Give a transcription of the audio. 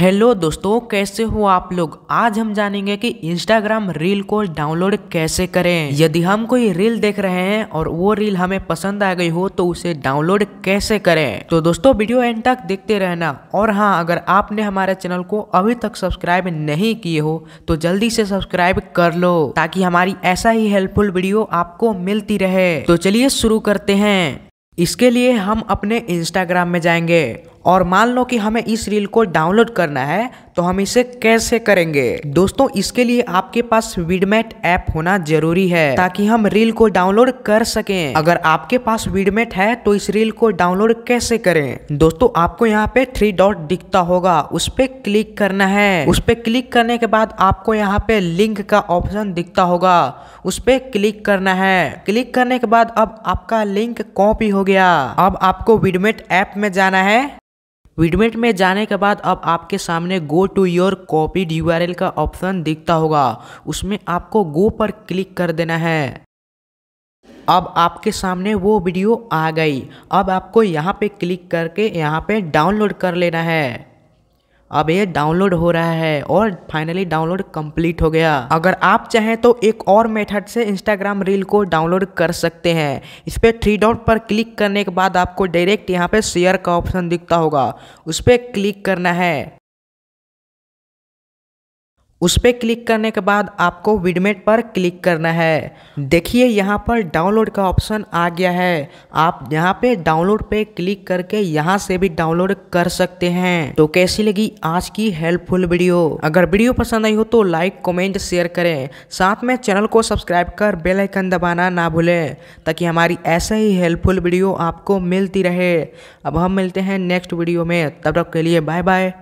hello दोस्तों कैसे हो आप लोग आज हम जानेंगे कि इंस्टाग्राम रील को डाउनलोड कैसे करें यदि हम कोई रील देख रहे हैं और वो रील हमें पसंद आ गई हो तो उसे डाउनलोड कैसे करें तो दोस्तों वीडियो एंड तक देखते रहना और हाँ अगर आपने हमारे चैनल को अभी तक सब्सक्राइब नहीं किए हो तो जल्दी से सब्सक्राइब कर लो ताकि हमारी ऐसा ही हेल्पफुल वीडियो आपको मिलती रहे तो चलिए शुरू करते हैं इसके लिए हम अपने इंस्टाग्राम में जाएंगे और मान लो कि हमें इस रील को डाउनलोड करना है तो हम इसे कैसे करेंगे दोस्तों इसके लिए आपके पास वीडमेट ऐप होना जरूरी है ताकि हम रील को डाउनलोड कर सकें अगर आपके पास वीडमेट है तो इस रील को डाउनलोड कैसे करें दोस्तों आपको यहाँ पे थ्री डॉट दिखता होगा उस पर क्लिक करना है उस पर क्लिक करने के बाद आपको यहाँ पे लिंक का ऑप्शन दिखता होगा उस पर क्लिक करना है क्लिक करने के बाद अब आपका लिंक कॉपी हो गया अब आपको विडमेट ऐप में जाना है विडमेट में जाने के बाद अब आपके सामने go to your copy D का ऑप्शन दिखता होगा उसमें आपको गो पर क्लिक कर देना है अब आपके सामने वो वीडियो आ गई अब आपको यहाँ पे क्लिक करके यहाँ पे डाउनलोड कर लेना है अब ये डाउनलोड हो रहा है और फाइनली डाउनलोड कंप्लीट हो गया अगर आप चाहें तो एक और मेथड से इंस्टाग्राम रील को डाउनलोड कर सकते हैं इस पर थ्री डॉट पर क्लिक करने के बाद आपको डायरेक्ट यहाँ पे शेयर का ऑप्शन दिखता होगा उस पर क्लिक करना है उस पर क्लिक करने के बाद आपको विडमेट पर क्लिक करना है देखिए यहाँ पर डाउनलोड का ऑप्शन आ गया है आप यहाँ पे डाउनलोड पे क्लिक करके यहाँ से भी डाउनलोड कर सकते हैं तो कैसी लगी आज की हेल्पफुल वीडियो अगर वीडियो पसंद आई हो तो लाइक कमेंट शेयर करें साथ में चैनल को सब्सक्राइब कर बेल आइकन दबाना ना भूलें ताकि हमारी ऐसे ही हेल्पफुल वीडियो आपको मिलती रहे अब हम मिलते हैं नेक्स्ट वीडियो में तब तक के लिए बाय बाय